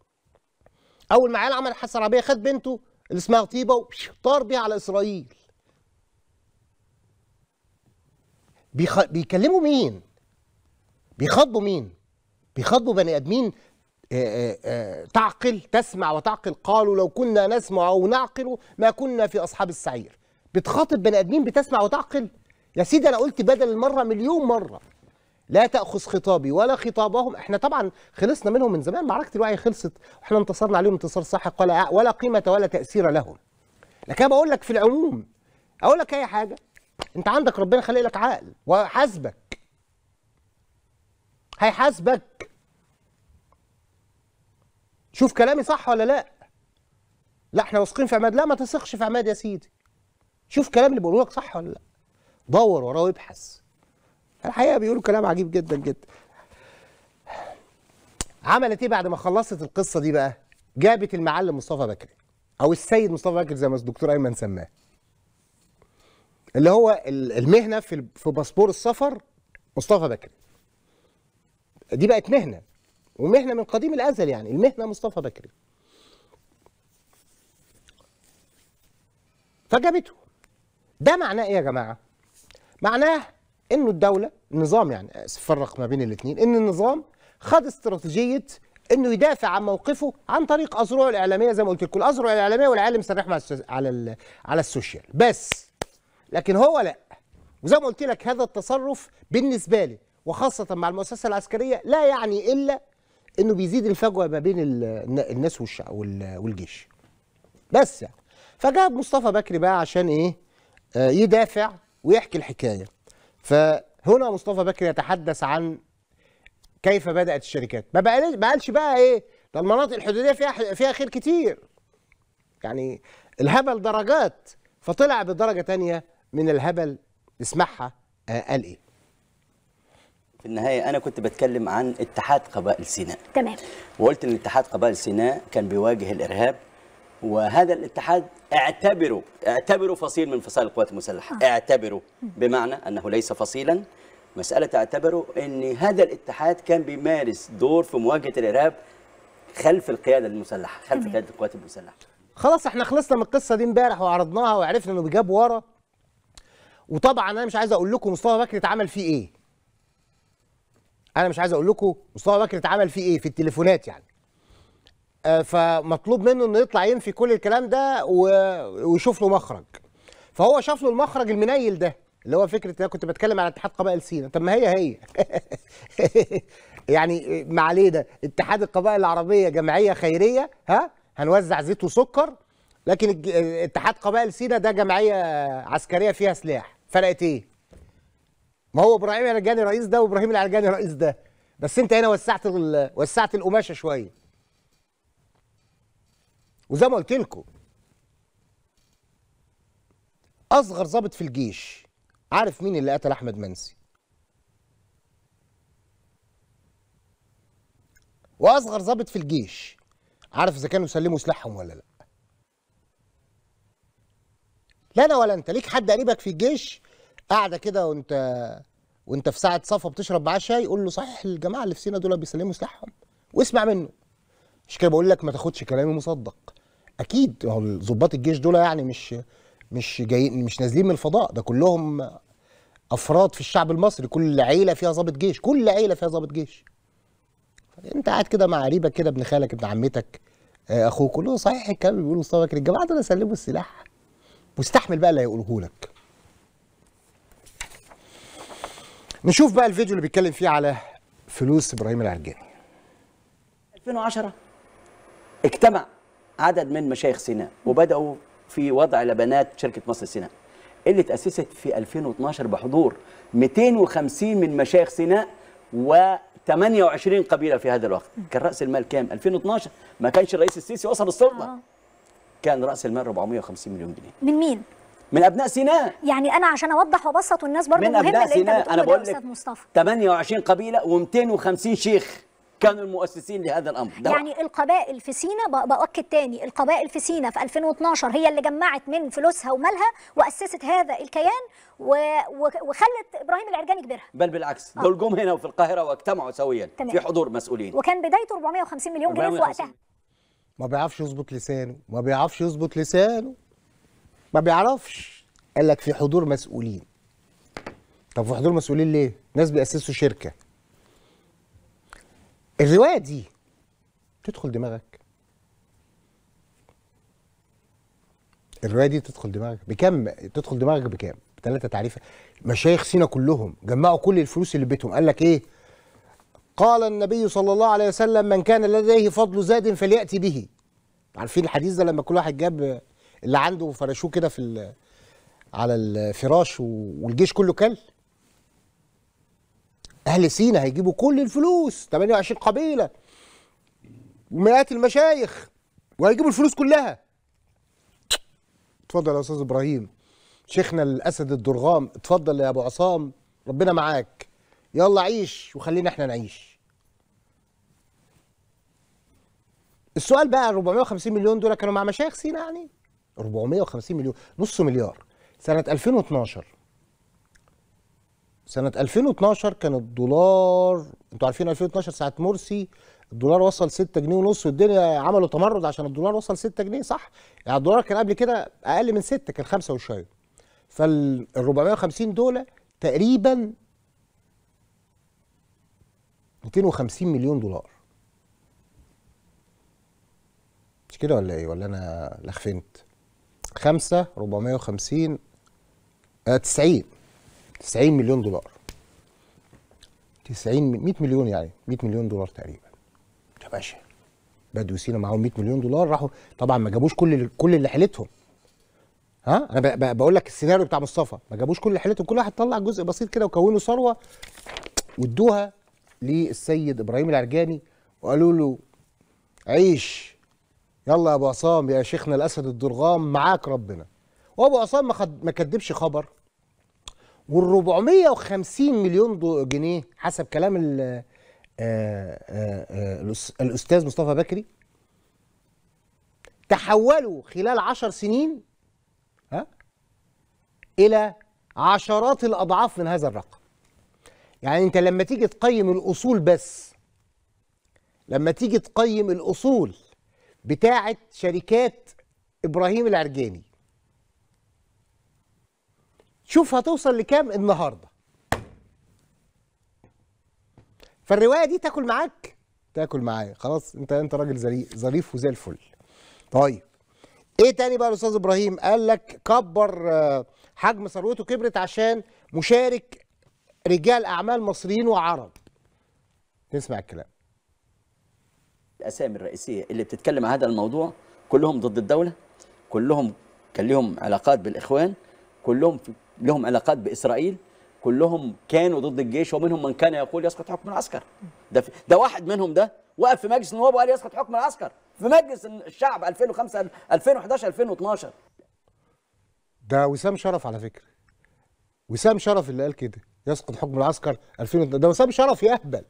اول ما عياله عمل حادثه عربيه خد بنته اللي اسمها طيبه وطار بيها على اسرائيل بيخ... بيكلموا مين بيخاطبوا مين بيخاطبوا بني ادمين آآ آآ تعقل تسمع وتعقل قالوا لو كنا نسمع او نعقل ما كنا في اصحاب السعير بتخاطب بني ادمين بتسمع وتعقل يا سيدي انا قلت بدل المره مليون مره لا تاخذ خطابي ولا خطابهم احنا طبعا خلصنا منهم من زمان معركه الوعي خلصت واحنا انتصرنا عليهم انتصار ساحق ولا ولا قيمه ولا تاثير لهم لكن انا بقول لك في العموم اقول لك اي حاجه انت عندك ربنا خلق لك عقل وحاسبك هيحاسبك شوف كلامي صح ولا لا لا احنا واثقين في عماد لا ما تثقش في عماد يا سيدي شوف كلام اللي بقوله لك صح ولا لا دور وراه وابحث الحقيقه بيقولوا كلام عجيب جدا جدا عملت ايه بعد ما خلصت القصه دي بقى جابت المعلم مصطفى بكري او السيد مصطفى بكري زي ما الدكتور ايمن سماه اللي هو المهنه في في باسبور السفر مصطفى بكري دي بقت مهنه ومهنه من قديم الازل يعني المهنه مصطفى بكري فجابته ده معناه ايه يا جماعه معناه انه الدوله النظام يعني فرق ما بين الاثنين ان النظام خد استراتيجيه انه يدافع عن موقفه عن طريق اذرعه الاعلاميه زي ما قلت لكم الاذرع الاعلاميه والعالم سرح على على السوشيال بس لكن هو لا وزي ما قلت لك هذا التصرف بالنسبه لي وخاصه مع المؤسسه العسكريه لا يعني الا انه بيزيد الفجوه ما بين الناس والجيش بس يعني فجاب مصطفى بكري بقى عشان ايه آه، يدافع ويحكي الحكايه فهنا مصطفى بكري يتحدث عن كيف بدات الشركات ما بقالش بقى ايه ده المناطق الحدوديه فيها فيها خير كتير يعني الهبل درجات فطلع بدرجه تانية من الهبل نسمعها آه، قال ايه في النهاية أنا كنت بتكلم عن اتحاد قبائل سيناء تمام وقلت إن اتحاد قبائل سيناء كان بيواجه الإرهاب وهذا الاتحاد اعتبره اعتبره فصيل من فصائل القوات المسلحة آه. اعتبره بمعنى أنه ليس فصيلا مسألة اعتبره أن هذا الاتحاد كان بيمارس دور في مواجهة الإرهاب خلف القيادة المسلحة خلف تمام. قيادة القوات المسلحة خلاص احنا خلصنا من القصة دي امبارح وعرضناها وعرفنا انه جاب ورا وطبعا انا مش عايز اقول لكم مصطفى بكري اتعمل فيه ايه انا مش عايز اقول لكم مصطفى بكري اتعمل فيه ايه في التليفونات يعني آه فمطلوب منه انه يطلع ينفي كل الكلام ده ويشوف له مخرج فهو شاف له المخرج المنيل ده اللي هو فكره انا كنت بتكلم على اتحاد قبائل سينا طب ما هي هي يعني ما عليه ده اتحاد القبائل العربيه جمعيه خيريه ها هنوزع زيت وسكر لكن اتحاد قبائل سينا ده جمعيه عسكريه فيها سلاح فرقت ايه؟ ما هو ابراهيم العرجاني رئيس ده وابراهيم العرجاني رئيس ده بس انت هنا وسعت وسعت القماشه شويه وزي ما قلت لكم اصغر ضابط في الجيش عارف مين اللي قتل احمد منسي واصغر ضابط في الجيش عارف اذا كانوا سلموا سلاحهم ولا لا لا انا ولا انت ليك حد قريبك في الجيش قاعده كده وانت وانت في ساعه صفا بتشرب معاه شاي قول له صحيح الجماعه اللي في سينا دول بيسلموا سلاحهم واسمع منه مش كده بقول لك ما تاخدش كلامي مصدق اكيد ظباط الجيش دول يعني مش مش جايين مش نازلين من الفضاء ده كلهم افراد في الشعب المصري كل عيله فيها ظابط جيش كل عيله فيها ظابط جيش انت قاعد كده مع قريبك كده ابن خالك ابن عمتك آه، اخوك كله صحيح الكلام اللي بيقوله مصطفى الجماعه دول سلموا السلاح واستحمل بقى اللي هيقوله لك نشوف بقى الفيديو اللي بيتكلم فيه على فلوس ابراهيم العرجاني 2010 اجتمع عدد من مشايخ سيناء وبداوا في وضع لبنات شركه مصر سيناء اللي تاسست في 2012 بحضور 250 من مشايخ سيناء و 28 قبيله في هذا الوقت كان راس المال كام 2012 ما كانش الرئيس السيسي وصل السلطه آه. كان راس المال 450 مليون جنيه من مين من ابناء سيناء يعني انا عشان اوضح وابسط الناس برضه من ابناء سيناء انا بقول لك 28 قبيله و250 شيخ كانوا المؤسسين لهذا الامر ده يعني واحد. القبائل في سينا باكد تاني القبائل في سينا في 2012 هي اللي جمعت من فلوسها ومالها واسست هذا الكيان و... وخلت ابراهيم العرجاني كبيرها بل بالعكس آه. دول جم هنا وفي القاهره واجتمعوا سويا تمام. في حضور مسؤولين وكان بدايته 450 مليون جنيه في وقتها ما بيعرفش يظبط لسانه ما بيعرفش يظبط لسانه ما بيعرفش قال لك في حضور مسؤولين طب في حضور مسؤولين ليه ناس بيأسسوا شركة الرواية دي تدخل دماغك الرواية دي تدخل دماغك بكم تدخل دماغك بكام بثلاثة تعريفة مشايخ سينا كلهم جمعوا كل الفلوس اللي بيتهم قال لك ايه قال النبي صلى الله عليه وسلم من كان لديه فضل زاد فليأتي به عارفين الحديث ده لما كل واحد جاب اللي عنده فرشوه كده في على الفراش والجيش كله كل اهل سينا هيجيبوا كل الفلوس 28 قبيله ومئات المشايخ وهيجيبوا الفلوس كلها اتفضل يا استاذ ابراهيم شيخنا الاسد الدرغام اتفضل يا ابو عصام ربنا معاك يلا عيش وخلينا احنا نعيش السؤال بقى 450 مليون دول كانوا مع مشايخ سينا يعني 450 مليون نص مليار سنة 2012 سنة 2012 كان الدولار انتوا عارفين 2012 ساعة مرسي الدولار وصل 6 جنيه ونص والدنيا عملوا تمرد عشان الدولار وصل 6 جنيه صح؟ يعني الدولار كان قبل كده اقل من 6 كان 5 وشويه. فال 450 دول تقريبا 250 مليون دولار. مش كده ولا ايه؟ ولا انا لخفنت؟ 5 450 آه 90 90 مليون دولار 90 100 مليون يعني 100 مليون دولار تقريبا يا باشا بدو سينا معاهم 100 مليون دولار راحوا طبعا ما جابوش كل كل اللي حيلتهم ها انا بقول لك السيناريو بتاع مصطفى ما جابوش كل حيلتهم كل واحد طلع جزء بسيط كده وكونوا ثروه وادوها للسيد ابراهيم العرجاني وقالوا له عيش يلا يا ابو عصام يا شيخنا الاسد الضرغام معاك ربنا وابو عصام ما كدبش خبر وال450 مليون جنيه حسب كلام ال آه، آه، آه، الاستاذ مصطفى بكري تحولوا خلال 10 سنين ها الى عشرات الاضعاف من هذا الرقم يعني انت لما تيجي تقيم الاصول بس لما تيجي تقيم الاصول بتاعه شركات ابراهيم العرجاني شوف هتوصل لكام النهارده فالروايه دي تاكل معاك تاكل معايا خلاص انت انت راجل ظريف وزي الفل طيب ايه تاني بقى الاستاذ ابراهيم قال لك كبر آه، حجم ثروته كبرت عشان مشارك رجال اعمال مصريين وعرب تسمع الكلام الاسامي الرئيسيه اللي بتتكلم عن هذا الموضوع كلهم ضد الدوله كلهم كان لهم علاقات بالاخوان كلهم لهم علاقات باسرائيل كلهم كانوا ضد الجيش ومنهم من كان يقول يسقط حكم العسكر ده في ده واحد منهم ده وقف في مجلس النواب وقال يسقط حكم العسكر في مجلس الشعب 2005 2011 2012 ده وسام شرف على فكره وسام شرف اللي قال كده يسقط حكم العسكر 2000 ده وسام شرف يهبل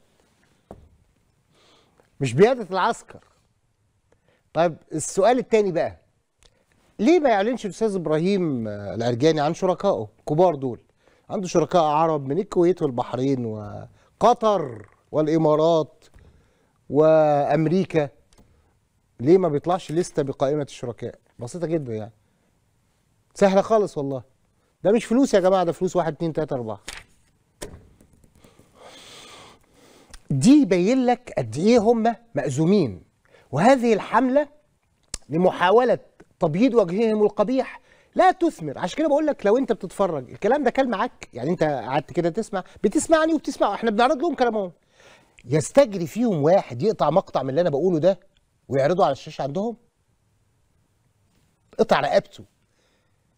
مش بيادة العسكر طيب السؤال الثاني بقى ليه ما يعلنش الاستاذ ابراهيم العرجاني عن شركائه الكبار دول عنده شركاء عرب من الكويت والبحرين وقطر والامارات وامريكا ليه ما بيطلعش لسته بقائمه الشركاء بسيطه جدا يعني سهله خالص والله ده مش فلوس يا جماعه ده فلوس 1 2 3 4 دي يبين لك قد ايه هم مأزومين وهذه الحمله لمحاوله تبييض وجههم القبيح لا تثمر عشان كده بقول لك لو انت بتتفرج الكلام ده كان معاك يعني انت قعدت كده تسمع بتسمعني وبتسمع احنا بنعرض لهم كلامهم يستجري فيهم واحد يقطع مقطع من اللي انا بقوله ده ويعرضه على الشاشه عندهم قطع رقبته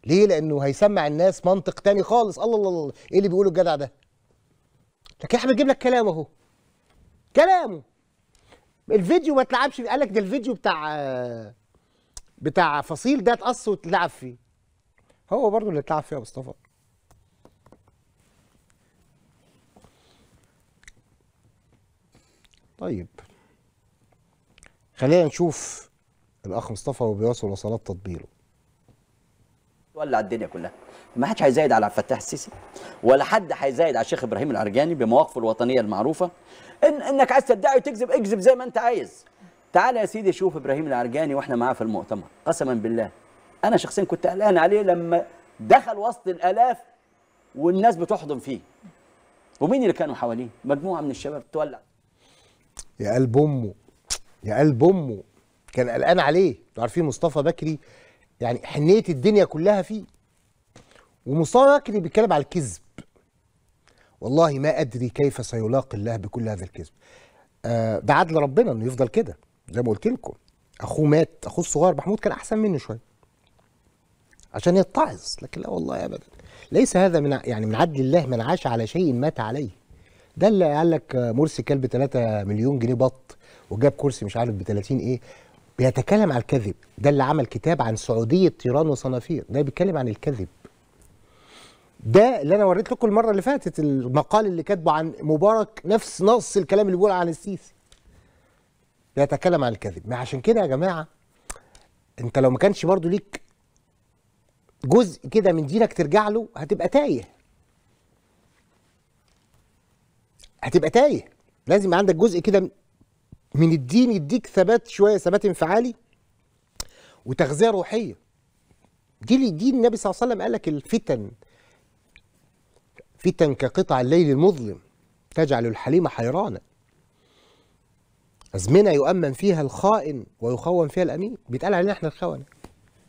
ليه لانه هيسمع الناس منطق تاني خالص الله الله الله ايه اللي بيقوله الجدع ده لكن احنا بنجيب لك كلام اهو كلامه الفيديو ما اتلعبش قال لك ده الفيديو بتاع بتاع فصيل ده اتقص واتلعب فيه هو برضه اللي اتلعب فيه يا مصطفى طيب خلينا نشوف الاخ مصطفى وبيواصل وصلات تطبيله تولع الدنيا كلها ما حدش هيزايد على عبد الفتاح السيسي ولا حد هيزايد على الشيخ ابراهيم العرجاني بمواقفه الوطنيه المعروفه إن انك عايز تدعي وتكذب اكذب زي ما انت عايز تعال يا سيدي شوف ابراهيم العرجاني واحنا معاه في المؤتمر قسما بالله انا شخصيا كنت قلقان عليه لما دخل وسط الالاف والناس بتحضن فيه ومين اللي كانوا حواليه مجموعه من الشباب تولع يا قلب امه يا قلب امه كان قلقان عليه انتوا عارفين مصطفى بكري يعني حنيه الدنيا كلها فيه ومصطفى مكري بيتكلم على الكذب والله ما ادري كيف سيلاقي الله بكل هذا الكذب آه بعدل ربنا انه يفضل كده زي ما قلت لكم اخوه مات اخوه الصغير محمود كان احسن منه شويه عشان يتعظ لكن لا والله ابدا ليس هذا من يعني من عدل الله من عاش على شيء مات عليه ده اللي قال لك مرسي كلب 3 مليون جنيه بط وجاب كرسي مش عارف ب 30 ايه بيتكلم عن الكذب ده اللي عمل كتاب عن سعودية طيران وصنافير ده بيتكلم عن الكذب ده اللي انا وريت لكم المره اللي فاتت المقال اللي كاتبه عن مبارك نفس نص الكلام اللي بيقول عن السيسي بيتكلم عن الكذب ما عشان كده يا جماعه انت لو ما كانش برضه ليك جزء كده من دينك ترجع له هتبقى تايه هتبقى تايه لازم عندك جزء كده من الدين يديك ثبات شويه ثبات انفعالي وتغذيه روحيه دي اللي دي النبي صلى الله عليه وسلم قال لك الفتن فتن كقطع الليل المظلم تجعل الحليم حيرانا أزمنة يؤمن فيها الخائن ويخون فيها الأمين بيتقال علينا احنا الخونة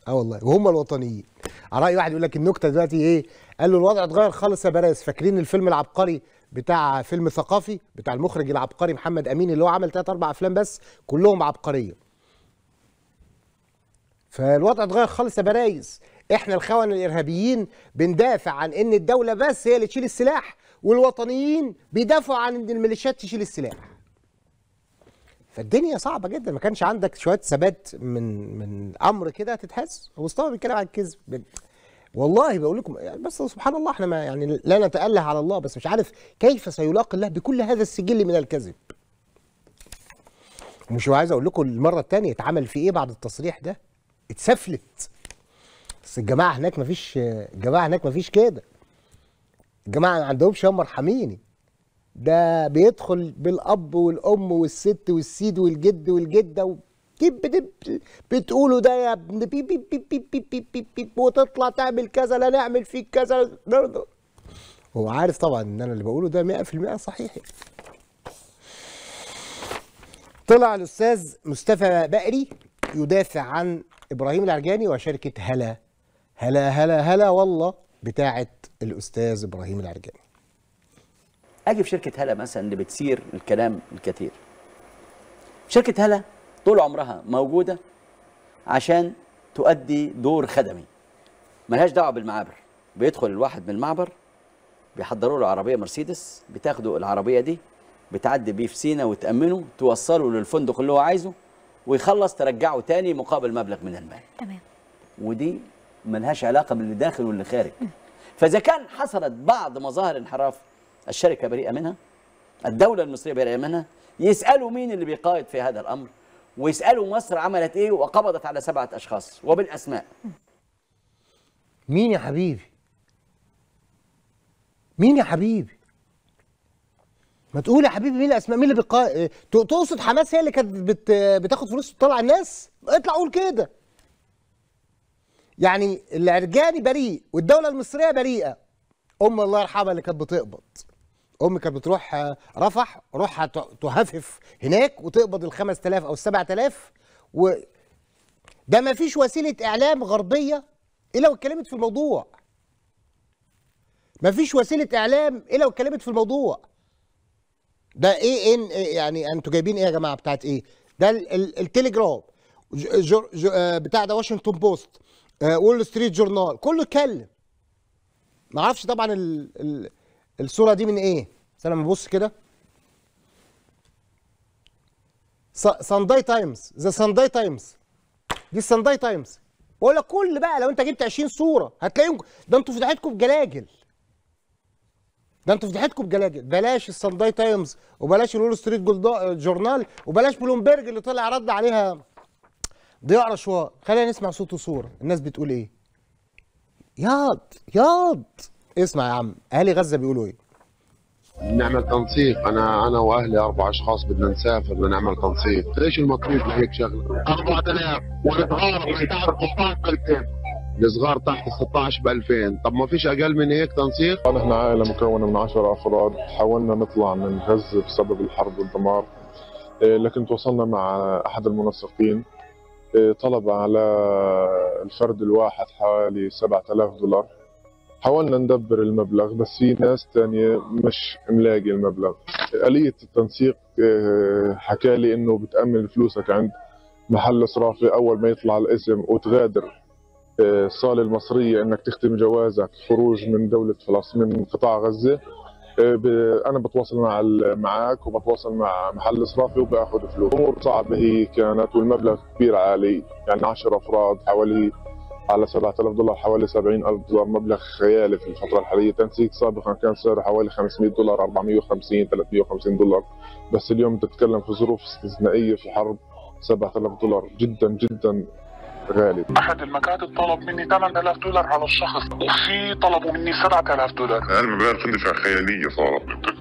اه والله وهم الوطنيين على رأي واحد يقول لك النكتة دلوقتي ايه قال له الوضع اتغير خالص يا براس فاكرين الفيلم العبقري بتاع فيلم ثقافي بتاع المخرج العبقري محمد امين اللي هو عمل ثلاث اربع افلام بس كلهم عبقريه فالوضع اتغير خالص يا برايز احنا الخونه الارهابيين بندافع عن ان الدوله بس هي اللي تشيل السلاح والوطنيين بيدافعوا عن ان الميليشيات تشيل السلاح فالدنيا صعبه جدا ما كانش عندك شويه ثبات من من امر كده هتتحس هو مصطفى بيتكلم عن الكذب والله بقول لكم يعني بس سبحان الله احنا ما يعني لا نتأله على الله بس مش عارف كيف سيلاقي الله بكل هذا السجل من الكذب مش عايز اقول لكم المره الثانيه اتعمل في ايه بعد التصريح ده اتسفلت بس الجماعه هناك مفيش الجماعه هناك مفيش كده الجماعه ما عندهمش هم مرحميني ده بيدخل بالاب والام والست والسيد والجد والجده دب دب ده يا ابن بيب بيب بيب بيب بيب بيب بي بي وتطلع تعمل كذا لا نعمل فيك كذا برضه هو عارف طبعا ان انا اللي بقوله ده 100% صحيح طلع الاستاذ مصطفى بقري يدافع عن ابراهيم العرجاني وشركه هلا هلا هلا هلا والله بتاعه الاستاذ ابراهيم العرجاني اجي في شركه هلا مثلا اللي بتثير الكلام الكثير شركه هلا طول عمرها موجوده عشان تؤدي دور خدمي ملهاش دعوه بالمعابر بيدخل الواحد من المعبر بيحضروا له عربيه مرسيدس بتاخدوا العربيه دي بتعدي بيه في سينا وتامنه توصله للفندق اللي هو عايزه ويخلص ترجعه تاني مقابل مبلغ من المال تمام ودي ملهاش علاقه باللي داخل واللي خارج فاذا كان حصلت بعض مظاهر انحراف الشركه بريئه منها الدوله المصريه بريئه منها يسالوا مين اللي بيقايد في هذا الامر ويسالوا مصر عملت ايه وقبضت على سبعه اشخاص وبالاسماء مين يا حبيبي مين يا حبيبي ما تقول يا حبيبي مين الاسماء مين اللي بقا... آه، تقصد حماس هي اللي كانت بت... بتاخد فلوس وتطلع الناس اطلع قول كده يعني العرجاني بريء والدوله المصريه بريئه ام الله يرحمها اللي كانت بتقبض امي كانت بتروح آه، رفح روحها تهفف هناك وتقبض ال 5000 او ال 7000 و ده ما فيش وسيله اعلام غربيه الا واتكلمت في الموضوع ما فيش وسيله اعلام الا واتكلمت في الموضوع ده ايه ان إيه،, إيه يعني انتوا جايبين ايه يا جماعه بتاعت ايه ده التليجرام آه، بتاع ده واشنطن بوست وول ستريت جورنال كله اتكلم ما اعرفش طبعا ال ال الصوره دي من ايه استنى ابص كده سانداي تايمز ذا سانداي تايمز دي السانداي تايمز بقول لك كل بقى لو انت جبت 20 صوره هتلاقيهم ده انتوا فضحتكم بجلاجل ده انتوا فضحتكم بجلاجل بلاش السانداي تايمز وبلاش الول ستريت جورنال وبلاش بلومبرج اللي طلع رد عليها ضياء رشوان خلينا نسمع صوت وصوره الناس بتقول ايه ياض ياض اسمع يا عم اهالي غزه بيقولوا ايه نعمل تنسيق انا انا واهلي اربع اشخاص بدنا نسافر بدنا نعمل تنسيق ليش المطلوب لهيك شغله 4000 والصغار ما يتعرف 2000 الصغار تحت 16 ب 2000 طب ما فيش اقل من هيك تنسيق نحن عائله مكونه من 10 افراد حاولنا نطلع من غزه بسبب الحرب والدمار إيه، لكن تواصلنا مع احد المنسقين إيه، طلب على الفرد الواحد حوالي 7000 دولار حاولنا ندبر المبلغ بس في ناس تانية مش ملاقي المبلغ آلية التنسيق آه، حكى لي انه بتأمن فلوسك عند محل صرافة اول ما يطلع الاسم وتغادر آه، الصالة المصرية انك تختم جوازك خروج من دولة فلسطين من قطاع غزة آه، انا بتواصل مع معك وبتواصل مع محل صرافي وباخذ فلوس امور صعبه هي كانت والمبلغ كبير عالي يعني 10 افراد حوالي على 7000 دولار حوالي 70000 دولار مبلغ خيالي في الفترة الحالية تنسيق سابقا كان سعره حوالي 500 دولار 450 350 دولار بس اليوم تتكلم في ظروف استثنائية في حرب 7000 دولار جدا جدا غالي احد المكاتب طلب مني 8000 دولار على الشخص وفي طلبوا مني 7000 دولار المبالغ تندفع خياليه صارت بدك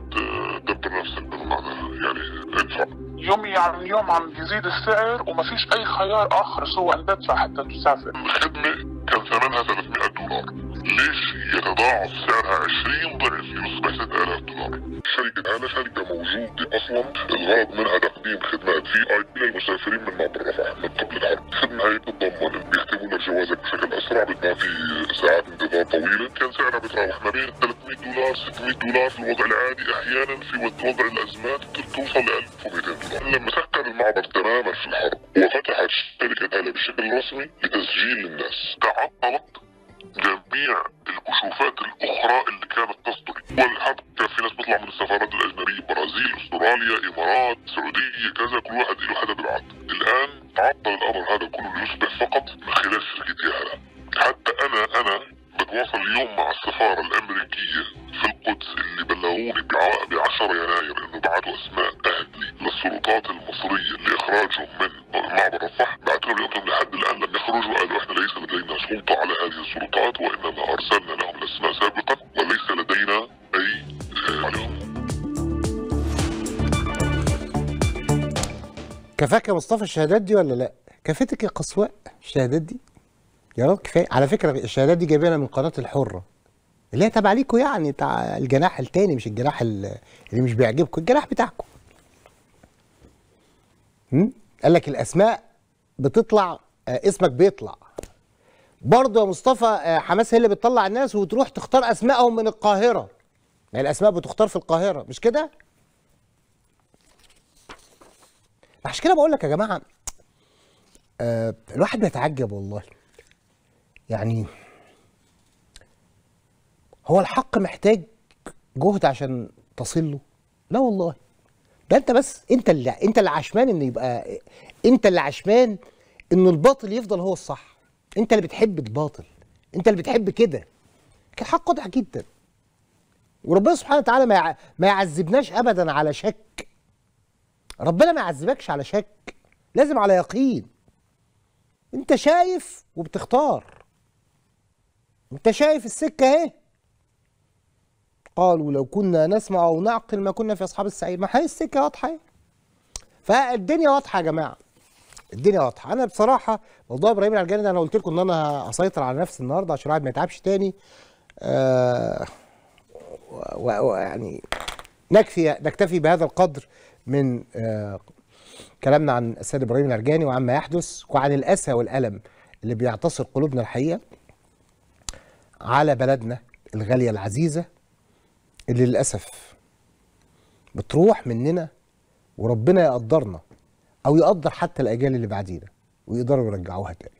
تدبر نفسك بالمعنى يعني ادفع يوم عن يعني يوم عم يزيد السعر وما فيش أي خيار آخر سوى أن تدفع حتى تسافر الخدمة كان ثمنها 300 دولار ليش يتضاعف سعرها 20 ضعف يصبح آلاف دولار شركة انا شركه موجوده اصلا الغرض منها تقديم خدمات في اي بي للمسافرين من معبر رفح من قبل الحرب الخدمه هي بتتضمن بيختموا لك جوازك بشكل اسرع بما في ساعات انتظار طويله كان سعرها بتراوح ما بين 300 دولار 600 دولار في الوضع العادي احيانا في وضع الازمات بتوصل ل 1200 دولار لما سكر المعبر تماما في الحرب وفتحت شركه هلا بشكل رسمي لتسجيل الناس تعطلت جميع الكشوفات الاخرى اللي كانت تصدر وحتى في ناس بتطلع من السفارات الاجنبيه برازيل استراليا امارات سعوديه كذا كل واحد له حدا بالعقد الان تعطل الامر هذا كله ليصبح فقط من خلال شركه ياهلا حتى انا انا بتواصل اليوم مع السفارة الأمريكية في القدس اللي بلغوني ب 10 يناير إنه بعتوا أسماء أهلي للسلطات المصرية لإخراجهم من معبر الفحم بعتلهم لأنهم لحد الآن لم يخرجوا قالوا إحنا ليس لدينا سلطة على هذه السلطات وإنما أرسلنا لهم الأسماء سابقا وليس لدينا أي آه، عليهم كفاك يا مصطفى الشهادات دي ولا لا؟ كفتك يا قصواء الشهادات دي؟ يا رب كفايه على فكره الشهادات دي جايبينها من قناه الحره اللي هي تبع ليكوا يعني بتاع الجناح التاني مش الجناح اللي مش بيعجبكم الجناح بتاعكم قال لك الاسماء بتطلع آه، اسمك بيطلع برضه يا مصطفى آه، حماس هي اللي بتطلع الناس وتروح تختار اسمائهم من القاهره يعني الاسماء بتختار في القاهره مش كده عشان كده بقول لك يا جماعه آه، الواحد بيتعجب والله يعني هو الحق محتاج جهد عشان تصل له لا والله ده انت بس انت اللي انت اللي عشمان ان يبقى انت اللي عشمان ان الباطل يفضل هو الصح انت اللي بتحب الباطل انت اللي بتحب كده الحق واضح جدا وربنا سبحانه وتعالى ما ما يعذبناش ابدا على شك ربنا ما يعذبكش على شك لازم على يقين انت شايف وبتختار انت شايف السكة اهي قالوا لو كنا نسمع او نعقل ما كنا في اصحاب السعير ما هي السكة واضحة اهي فالدنيا واضحة يا جماعة الدنيا واضحة أنا بصراحة موضوع إبراهيم العرجاني ده أنا قلت لكم إن أنا هسيطر على نفسي النهاردة عشان الواحد ما يتعبش تاني آه ويعني نكفي نكتفي بهذا القدر من آه كلامنا عن السيد إبراهيم العرجاني وعما يحدث وعن الأسى والألم اللي بيعتصر قلوبنا الحقيقة على بلدنا الغالية العزيزة اللي للأسف بتروح مننا وربنا يقدرنا أو يقدر حتى الأجيال اللي بعدينا ويقدروا يرجعوها تاني